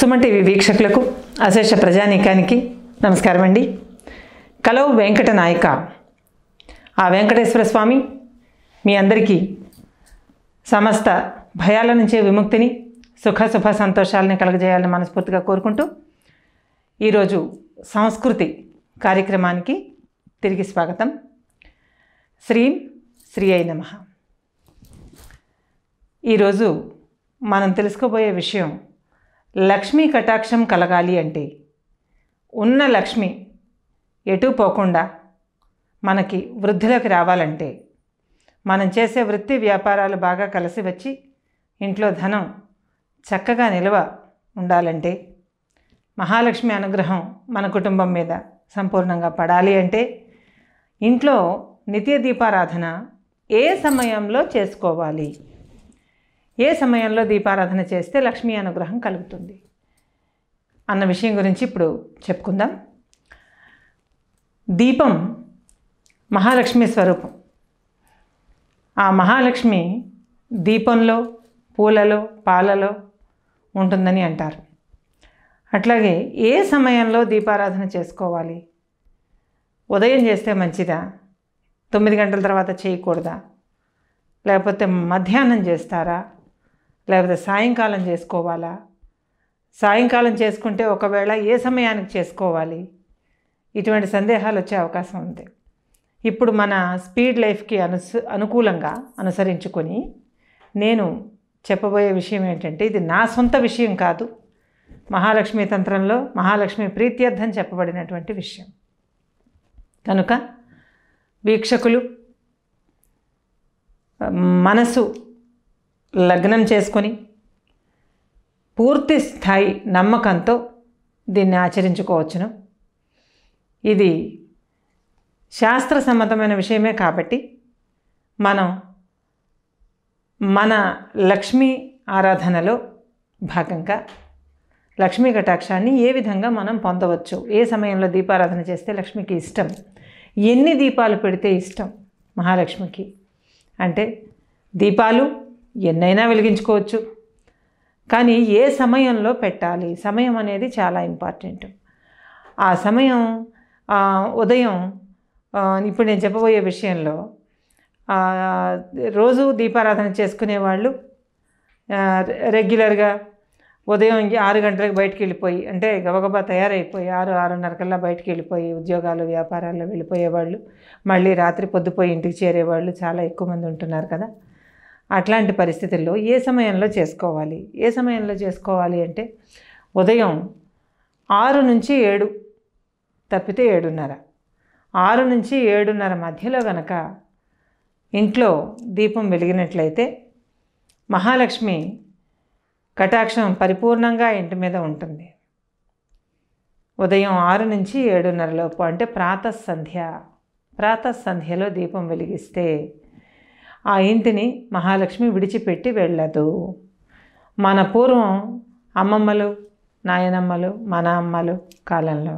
Suman TV వీక్షకులకు అశేష ప్రజానీకానికి నమస్కారం అండి కలవు వెంకట నాయక ఆ వెంకటేశ్వర స్వామి మీ అందరికీ సమస్త భయాల నుంచే విముక్తిని సుఖ శుభ సంతోషాలని కలగజేయాలని మనస్ఫూర్తిగా కోరుకుంటూ ఈరోజు సంస్కృతి కార్యక్రమానికి తిరిగి స్వాగతం శ్రీ శ్రీ అయి నమ ఈరోజు మనం తెలుసుకోబోయే విషయం లక్ష్మీ కటాక్షం కలగాలి అంటే ఉన్న లక్ష్మి ఎటు పోకుండా మనకి వృద్ధిలోకి రావాలంటే మనం చేసే వృత్తి వ్యాపారాలు బాగా కలిసి వచ్చి ఇంట్లో ధనం చక్కగా నిల్వ ఉండాలంటే మహాలక్ష్మి అనుగ్రహం మన కుటుంబం మీద సంపూర్ణంగా పడాలి అంటే ఇంట్లో నిత్య దీపారాధన ఏ సమయంలో చేసుకోవాలి ఏ సమయంలో దీపారాధన చేస్తే లక్ష్మీ అనుగ్రహం కలుగుతుంది అన్న విషయం గురించి ఇప్పుడు చెప్పుకుందాం దీపం మహాలక్ష్మి స్వరూపం ఆ మహాలక్ష్మి దీపంలో పూలలో పాలలో ఉంటుందని అంటారు అట్లాగే ఏ సమయంలో దీపారాధన చేసుకోవాలి ఉదయం చేస్తే మంచిదా తొమ్మిది గంటల తర్వాత చేయకూడదా లేకపోతే మధ్యాహ్నం చేస్తారా లేకపోతే సాయంకాలం చేసుకోవాలా సాయంకాలం చేసుకుంటే ఒకవేళ ఏ సమయానికి చేసుకోవాలి ఇటువంటి సందేహాలు వచ్చే అవకాశం ఉంది ఇప్పుడు మన స్పీడ్ లైఫ్కి అనుసు అనుకూలంగా అనుసరించుకొని నేను చెప్పబోయే విషయం ఏంటంటే ఇది నా సొంత విషయం కాదు మహాలక్ష్మి తంత్రంలో మహాలక్ష్మి ప్రీత్యర్థం చెప్పబడినటువంటి విషయం కనుక వీక్షకులు మనసు లగ్నం చేసుకొని పూర్తి స్థాయి నమ్మకంతో దీన్ని ఆచరించుకోవచ్చును ఇది శాస్త్ర సమ్మతమైన విషయమే కాబట్టి మనం మన లక్ష్మీ ఆరాధనలో భాగంగా లక్ష్మీ కటాక్షాన్ని ఏ విధంగా మనం పొందవచ్చు ఏ సమయంలో దీపారాధన చేస్తే లక్ష్మికి ఇష్టం ఎన్ని దీపాలు పెడితే ఇష్టం మహాలక్ష్మికి అంటే దీపాలు ఎన్నైనా వెలిగించుకోవచ్చు కానీ ఏ సమయంలో పెట్టాలి సమయం అనేది చాలా ఇంపార్టెంట్ ఆ సమయం ఉదయం ఇప్పుడు నేను చెప్పబోయే విషయంలో రోజు దీపారాధన చేసుకునేవాళ్ళు రెగ్యులర్గా ఉదయం ఆరు గంటలకు బయటికి వెళ్ళిపోయి అంటే గబగబా తయారైపోయి ఆరు ఆరున్నర కల్లా బయటికి వెళ్ళిపోయి ఉద్యోగాలు వ్యాపారాల్లో వెళ్ళిపోయేవాళ్ళు మళ్ళీ రాత్రి పొద్దుపోయి ఇంటికి చేరేవాళ్ళు చాలా ఎక్కువ మంది ఉంటున్నారు కదా అట్లాంటి పరిస్థితుల్లో ఏ సమయంలో చేసుకోవాలి ఏ సమయంలో చేసుకోవాలి అంటే ఉదయం ఆరు నుంచి ఏడు తప్పితే ఏడున్నర ఆరు నుంచి ఏడున్నర మధ్యలో గనక ఇంట్లో దీపం వెలిగినట్లయితే మహాలక్ష్మి కటాక్షం పరిపూర్ణంగా ఇంటి మీద ఉంటుంది ఉదయం ఆరు నుంచి ఏడున్నరలోపు అంటే ప్రాత సంధ్యలో దీపం వెలిగిస్తే ఆ ఇంటిని మహాలక్ష్మి విడిచిపెట్టి వెళ్ళదు మన పూర్వం అమ్మమ్మలు నాయనమ్మలు మన అమ్మలు కాలంలో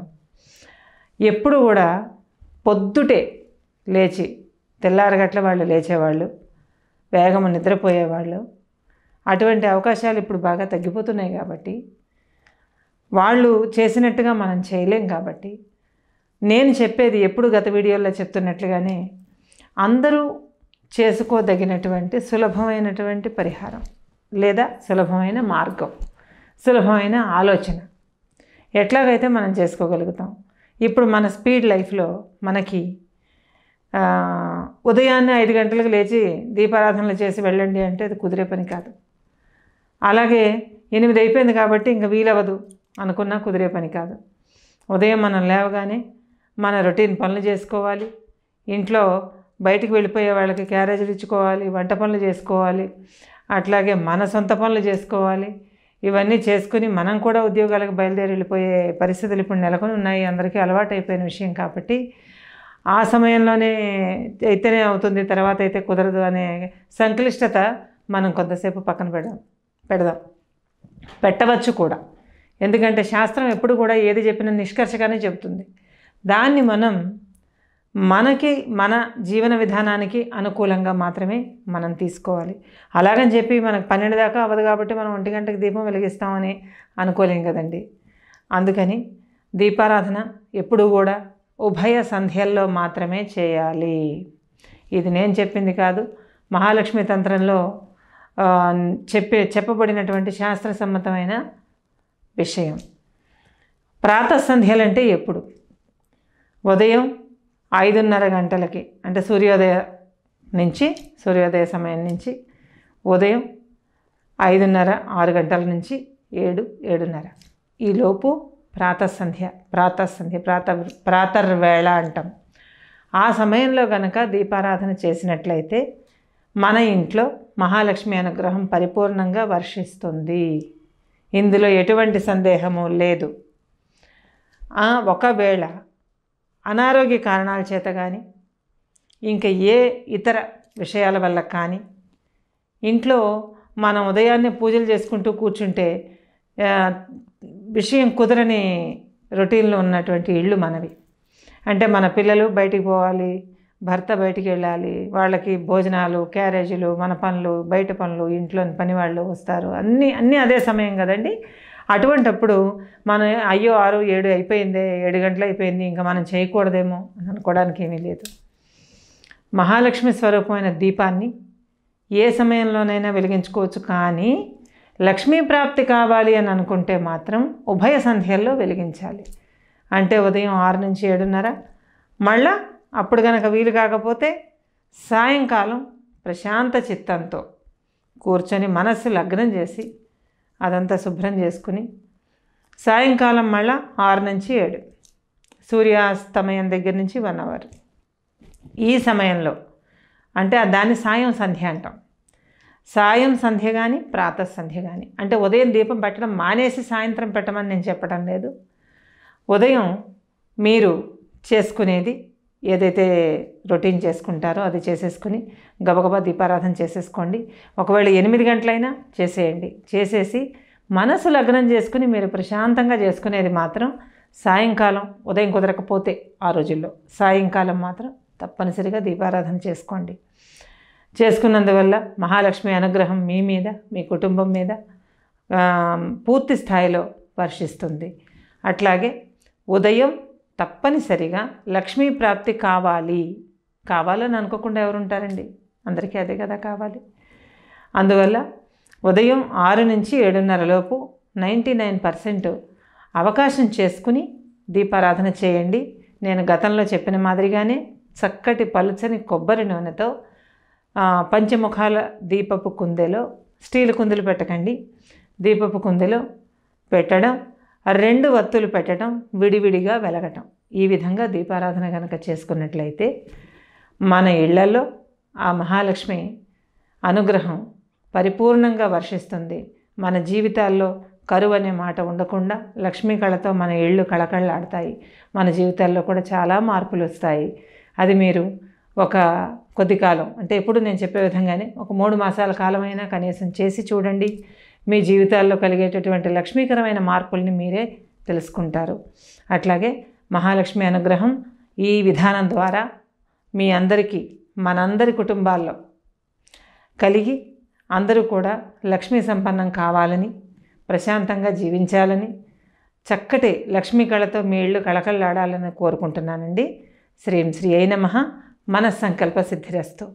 ఎప్పుడు కూడా పొద్దుటే లేచి తెల్లారగట్ల వాళ్ళు లేచేవాళ్ళు వేగము నిద్రపోయేవాళ్ళు అటువంటి అవకాశాలు ఇప్పుడు బాగా తగ్గిపోతున్నాయి కాబట్టి వాళ్ళు చేసినట్టుగా మనం చేయలేం కాబట్టి నేను చెప్పేది ఎప్పుడు గత వీడియోలో చెప్తున్నట్లుగానే అందరూ చేసుకోదగినటువంటి సులభమైనటువంటి పరిహారం లేదా సులభమైన మార్గం సులభమైన ఆలోచన ఎట్లాగైతే మనం చేసుకోగలుగుతాం ఇప్పుడు మన స్పీడ్ లైఫ్లో మనకి ఉదయాన్నే ఐదు గంటలకు లేచి దీపారాధనలు చేసి వెళ్ళండి అంటే అది కుదిరే పని కాదు అలాగే ఎనిమిది అయిపోయింది కాబట్టి ఇంకా వీలవ్వదు అనుకున్నా కుదిరే పని కాదు ఉదయం మనం లేవగానే మన రొటీన్ పనులు చేసుకోవాలి ఇంట్లో బయటికి వెళ్ళిపోయే వాళ్ళకి క్యారేజీలు ఇచ్చుకోవాలి వంట పనులు చేసుకోవాలి అట్లాగే మన సొంత పనులు చేసుకోవాలి ఇవన్నీ చేసుకుని మనం కూడా ఉద్యోగాలకు బయలుదేరి వెళ్ళిపోయే పరిస్థితులు ఇప్పుడు నెలకొని ఉన్నాయి అందరికీ అలవాటు అయిపోయిన విషయం కాబట్టి ఆ సమయంలోనే అయితేనే అవుతుంది తర్వాత అయితే కుదరదు అనే సంక్లిష్టత మనం కొంతసేపు పక్కన పెడదాం పెడదాం పెట్టవచ్చు కూడా ఎందుకంటే శాస్త్రం ఎప్పుడు కూడా ఏది చెప్పినా నిష్కర్షగానే చెబుతుంది దాన్ని మనం మనకి మన జీవన విధానానికి అనుకూలంగా మాత్రమే మనం తీసుకోవాలి అలాగని చెప్పి మనకు పన్నెండు దాకా అవ్వదు కాబట్టి మనం ఒంటి గంటకి దీపం వెలిగిస్తామని అనుకోలేం కదండి అందుకని దీపారాధన ఎప్పుడూ కూడా ఉభయ సంధ్యల్లో మాత్రమే చేయాలి ఇది నేను చెప్పింది కాదు మహాలక్ష్మి తంత్రంలో చెప్పే చెప్పబడినటువంటి శాస్త్ర సమ్మతమైన విషయం ప్రాత సంధ్యలంటే ఎప్పుడు ఉదయం ఐదున్నర గంటలకి అంటే సూర్యోదయ నుంచి సూర్యోదయ సమయం నుంచి ఉదయం ఐదున్నర ఆరు గంటల నుంచి ఏడు ఏడున్నర ఈలోపు ప్రాతసంధ్య ప్రాతసంధ్య ప్రాత ప్రాతర్వేళ అంటాం ఆ సమయంలో గనక దీపారాధన చేసినట్లయితే మన ఇంట్లో మహాలక్ష్మి అనుగ్రహం పరిపూర్ణంగా వర్షిస్తుంది ఇందులో ఎటువంటి సందేహము లేదు ఒకవేళ అనారోగ్య కారణాల చేత కానీ ఇంకా ఏ ఇతర విషయాల వల్ల కానీ ఇంట్లో మనం ఉదయాన్నే పూజలు చేసుకుంటూ కూర్చుంటే విషయం కుదరని రొటీన్లో ఉన్నటువంటి ఇళ్ళు మనవి అంటే మన పిల్లలు బయటికి పోవాలి భర్త బయటికి వెళ్ళాలి వాళ్ళకి భోజనాలు క్యారేజీలు మన పనులు బయట పనులు ఇంట్లోని పని వాళ్ళు వస్తారు అన్నీ అన్నీ అదే సమయం కదండి అటువంటప్పుడు మనం అయ్యో ఆరు ఏడు అయిపోయిందే ఏడు గంటలు అయిపోయింది ఇంకా మనం చేయకూడదేమో అని అనుకోవడానికి ఏమీ లేదు మహాలక్ష్మి స్వరూపమైన దీపాన్ని ఏ సమయంలోనైనా వెలిగించుకోవచ్చు కానీ లక్ష్మీ ప్రాప్తి కావాలి అని అనుకుంటే మాత్రం ఉభయ సంధ్యల్లో వెలిగించాలి అంటే ఉదయం ఆరు నుంచి ఏడున్నర మళ్ళా అప్పుడు గనక వీలు కాకపోతే సాయంకాలం ప్రశాంత చిత్తంతో కూర్చొని మనస్సు లగ్నం చేసి అదంతా శుభ్రం చేసుకుని సాయంకాలం మళ్ళా ఆరు నుంచి ఏడు సూర్యాస్తమయం దగ్గర నుంచి వన్ అవర్ ఈ సమయంలో అంటే దాన్ని సాయం సంధ్య అంటాం సాయం సంధ్య కానీ ప్రాత సంధ్య కానీ అంటే ఉదయం దీపం పెట్టడం మానేసి సాయంత్రం పెట్టమని నేను చెప్పడం లేదు ఉదయం మీరు చేసుకునేది ఏదైతే రొటీన్ చేసుకుంటారో అది చేసేసుకుని గబగబా దీపారాధన చేసేసుకోండి ఒకవేళ ఎనిమిది గంటలైనా చేసేయండి చేసేసి మనసు లగ్నం చేసుకుని మీరు ప్రశాంతంగా చేసుకునేది మాత్రం సాయంకాలం ఉదయం కుదరకపోతే ఆ రోజుల్లో సాయంకాలం మాత్రం తప్పనిసరిగా దీపారాధన చేసుకోండి చేసుకున్నందువల్ల మహాలక్ష్మి అనుగ్రహం మీ మీద మీ కుటుంబం మీద పూర్తి స్థాయిలో వర్షిస్తుంది అట్లాగే ఉదయం తప్పనిసరిగా లక్ష్మీ ప్రాప్తి కావాలి కావాలని అనుకోకుండా ఎవరు ఉంటారండి అందరికీ అదే కదా కావాలి అందువల్ల ఉదయం ఆరు నుంచి ఏడున్నరలోపు నైంటీ నైన్ పర్సెంట్ అవకాశం చేసుకుని దీపారాధన చేయండి నేను గతంలో చెప్పిన మాదిరిగానే చక్కటి పలుచని కొబ్బరి నూనెతో పంచముఖాల దీపపు కుందెలో స్టీల్ కుందెలు పెట్టకండి దీపపు కుందెలో పెట్టడం రెండు వత్తులు పెట్టడం విడివిడిగా వెలగటం ఈ విధంగా దీపారాధన కనుక చేసుకున్నట్లయితే మన ఇళ్లలో ఆ మహాలక్ష్మి అనుగ్రహం పరిపూర్ణంగా వర్షిస్తుంది మన జీవితాల్లో కరువు అనే మాట ఉండకుండా లక్ష్మీ కళతో మన ఇళ్ళు కళకళలాడతాయి మన జీవితాల్లో కూడా చాలా మార్పులు వస్తాయి అది మీరు ఒక కొద్ది కాలం అంటే ఎప్పుడు నేను చెప్పే విధంగానే ఒక మూడు మాసాల కాలమైనా కనీసం చేసి చూడండి మీ జీవితాల్లో కలిగేటటువంటి లక్ష్మీకరమైన మార్పుల్ని మీరే తెలుసుకుంటారు అట్లాగే మహాలక్ష్మి అనుగ్రహం ఈ విధానం ద్వారా మీ అందరికీ మనందరి కుటుంబాల్లో కలిగి అందరూ కూడా లక్ష్మీ సంపన్నం కావాలని ప్రశాంతంగా జీవించాలని చక్కటి లక్ష్మీ కళతో మీ ఇళ్ళు కళకళలాడాలని కోరుకుంటున్నానండి శ్రీం శ్రీ అయిన మహా మన సంకల్ప సిద్ధిరస్తు